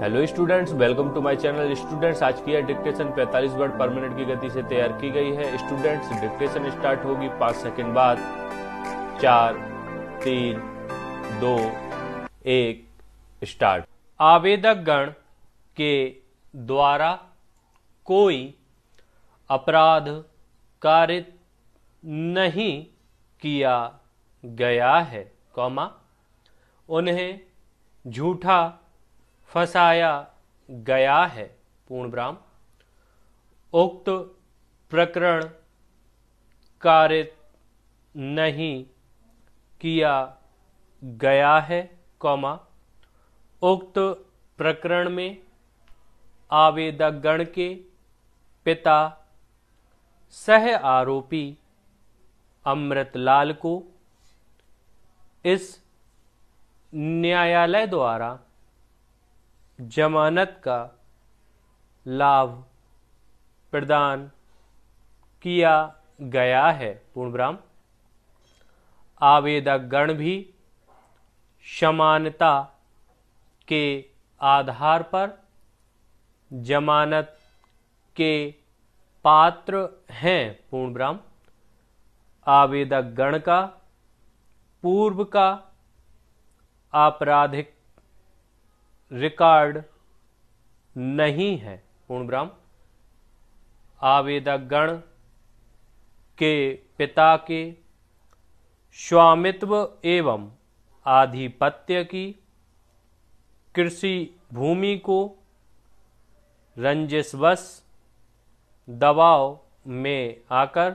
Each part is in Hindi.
hello students welcome to my channel students आज की डिक्टेशन 45 वर्ड पर मिनट की गति से तैयार की गई है स्टूडेंट्स डिक्टेशन स्टार्ट होगी पांच सेकंड बाद चार तीन दो एक स्टार्ट आवेदक गण के द्वारा कोई अपराध कारित नहीं किया गया है कौमा उन्हें झूठा फसाया गया है पूर्ण ब्राह्म उक्त प्रकरण कार्य नहीं किया गया है कौमा उक्त प्रकरण में आवेदकगण के पिता सह आरोपी अमृतलाल को इस न्यायालय द्वारा जमानत का लाभ प्रदान किया गया है पूर्णब्राम गण भी समानता के आधार पर जमानत के पात्र हैं पूर्णब्राम गण का पूर्व का आपराधिक रिकॉर्ड नहीं है पूर्णब्राह्म आवेदक गण के पिता के स्वामित्व एवं आधिपत्य की कृषि भूमि को रंजिशवश दबाव में आकर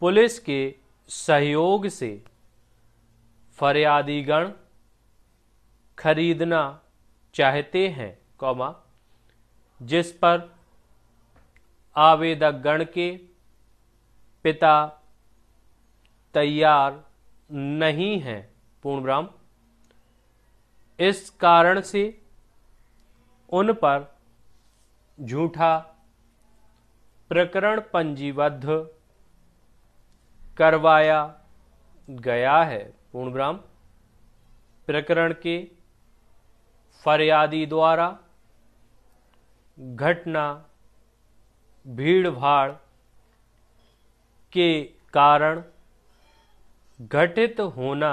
पुलिस के सहयोग से फरियादीगण खरीदना चाहते हैं कौमा जिस पर आवेदक गण के पिता तैयार नहीं हैं पूर्णब्राह्म इस कारण से उन पर झूठा प्रकरण पंजीबद्ध करवाया गया है पूर्णब्राह्म प्रकरण के फरियादी द्वारा घटना भीड़ भाड़ के कारण घटित होना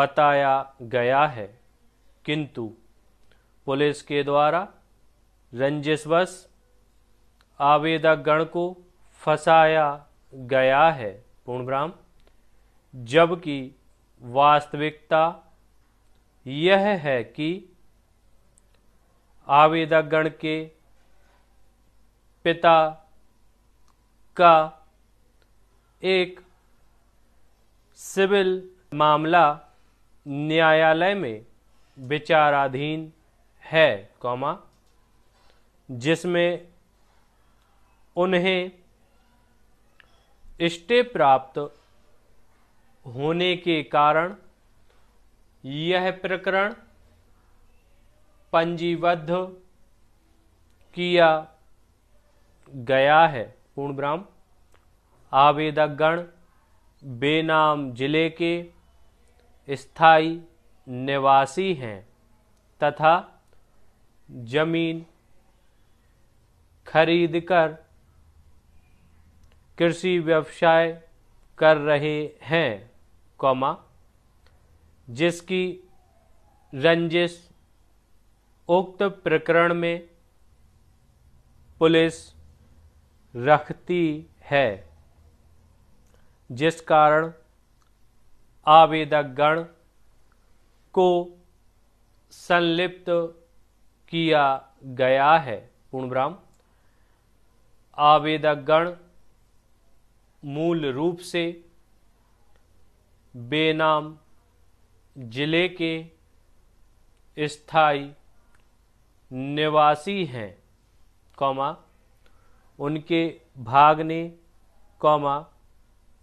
बताया गया है किंतु पुलिस के द्वारा रंजिशवश आवेदक गण को फंसाया गया है पूर्णग्राम जबकि वास्तविकता यह है कि आवेदक गण के पिता का एक सिविल मामला न्यायालय में विचाराधीन है कौमा जिसमें उन्हें स्टे प्राप्त होने के कारण यह प्रकरण पंजीबद्ध किया गया है पूर्ण आवेदक आवेदकगण बेनाम जिले के स्थायी निवासी हैं तथा जमीन खरीद कर कृषि व्यवसाय कर रहे हैं कौमा जिसकी रंजिश उक्त प्रकरण में पुलिस रखती है जिस कारण आवेदकगण को संलिप्त किया गया है पूर्णब्राम आवेदकगण मूल रूप से बेनाम जिले के स्थाई निवासी हैं कौमा उनके भागने कौमा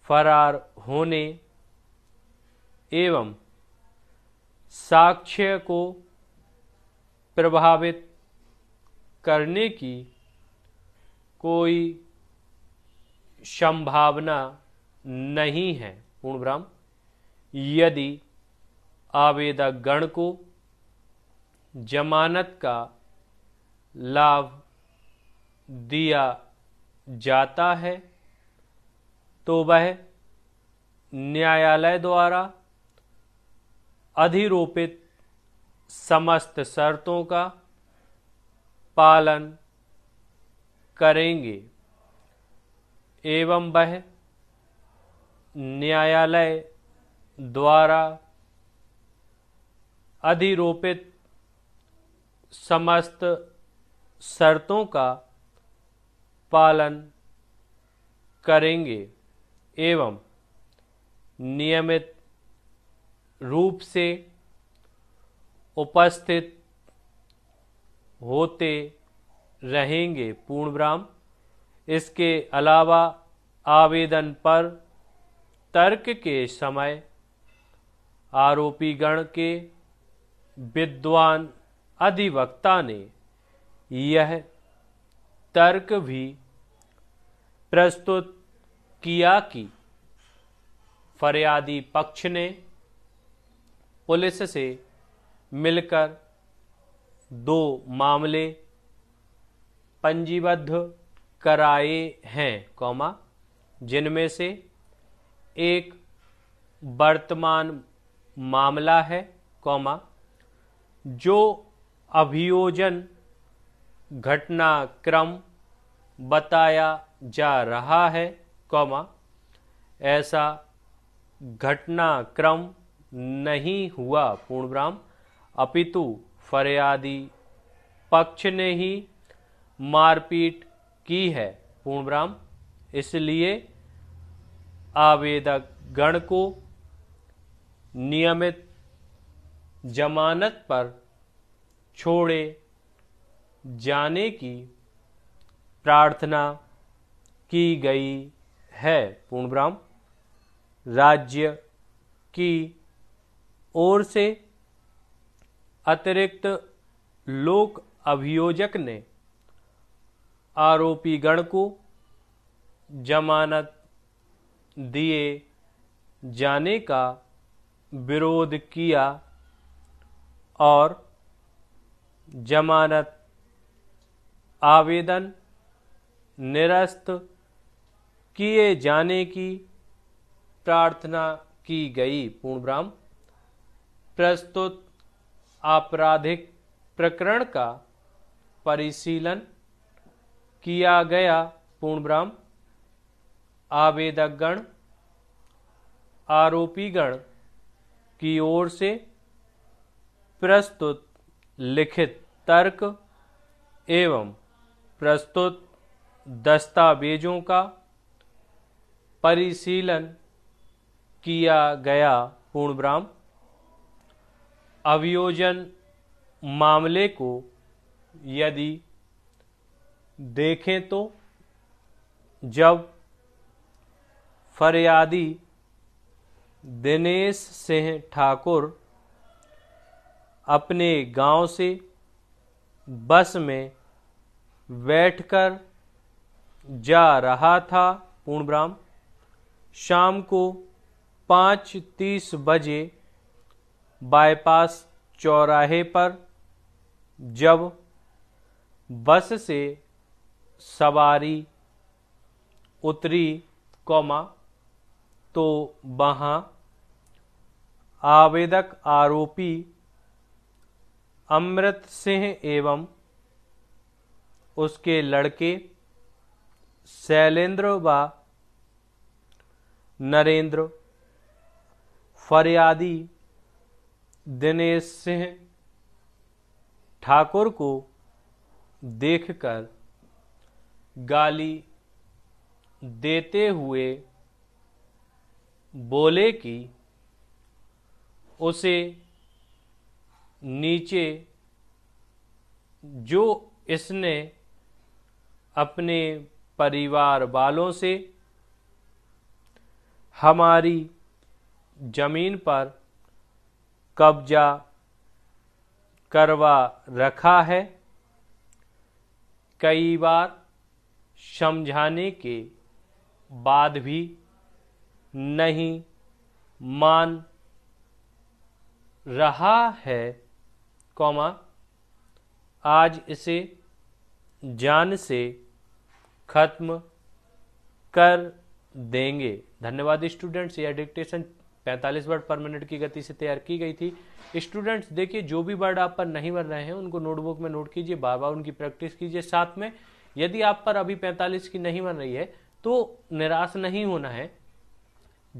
फरार होने एवं साक्ष्य को प्रभावित करने की कोई संभावना नहीं है पूर्णब्राह्म यदि आवेदक गण को जमानत का लाभ दिया जाता है तो वह न्यायालय द्वारा अधिरोपित समस्त शर्तों का पालन करेंगे एवं वह न्यायालय द्वारा अधिरोपित समस्त शर्तों का पालन करेंगे एवं नियमित रूप से उपस्थित होते रहेंगे पूर्ण ब्राह्म इसके अलावा आवेदन पर तर्क के समय आरोपी गण के विद्वान अधिवक्ता ने यह तर्क भी प्रस्तुत किया कि फरियादी पक्ष ने पुलिस से मिलकर दो मामले पंजीबद्ध कराए हैं कौमा जिनमें से एक वर्तमान मामला है कौमा जो अभियोजन घटनाक्रम बताया जा रहा है कौमा ऐसा घटनाक्रम नहीं हुआ पूर्णब्राम अपितु फरियादी पक्ष ने ही मारपीट की है ब्राह्म इसलिए आवेदक गण को नियमित जमानत पर छोड़े जाने की प्रार्थना की गई है पूर्णब्राम राज्य की ओर से अतिरिक्त लोक अभियोजक ने आरोपी गण को जमानत दिए जाने का विरोध किया और जमानत आवेदन निरस्त किए जाने की प्रार्थना की गई पूर्णब्राम प्रस्तुत आपराधिक प्रकरण का परिशीलन किया गया पूर्णब्राम आवेदकगण आरोपीगण की ओर से प्रस्तुत लिखित तर्क एवं प्रस्तुत दस्तावेजों का परिशीलन किया गया पूर्णब्राम अभियोजन मामले को यदि देखें तो जब फरियादी दिनेश सिंह ठाकुर अपने गांव से बस में बैठकर जा रहा था पूर्णब्राम शाम को पाँच तीस बजे बाईपास चौराहे पर जब बस से सवारी उतरी कौमा तो वहाँ आवेदक आरोपी अमृत सिंह एवं उसके लड़के शैलेंद्र व नरेंद्र फरियादी दिनेश सिंह ठाकुर को देखकर गाली देते हुए बोले कि उसे नीचे जो इसने अपने परिवार वालों से हमारी ज़मीन पर कब्जा करवा रखा है कई बार समझाने के बाद भी नहीं मान रहा है कौमा आज इसे जान से ख़त्म कर देंगे धन्यवाद स्टूडेंट्स यह डिक्टेशन 45 वर्ड पर मिनट की गति से तैयार की गई थी स्टूडेंट्स देखिए जो भी वर्ड आप पर नहीं बन रहे हैं उनको नोटबुक में नोट कीजिए बार बार उनकी प्रैक्टिस कीजिए साथ में यदि आप पर अभी 45 की नहीं बन रही है तो निराश नहीं होना है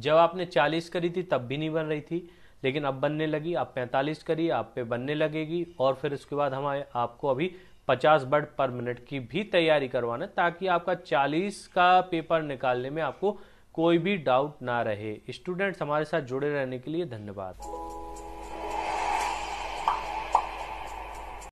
जब आपने 40 करी थी तब भी नहीं बन रही थी लेकिन अब बनने लगी आप 45 करिए आप पे बनने लगेगी और फिर उसके बाद हमारे आपको अभी 50 बर्ड पर मिनट की भी तैयारी करवाना ताकि आपका 40 का पेपर निकालने में आपको कोई भी डाउट ना रहे स्टूडेंट्स हमारे साथ जुड़े रहने के लिए धन्यवाद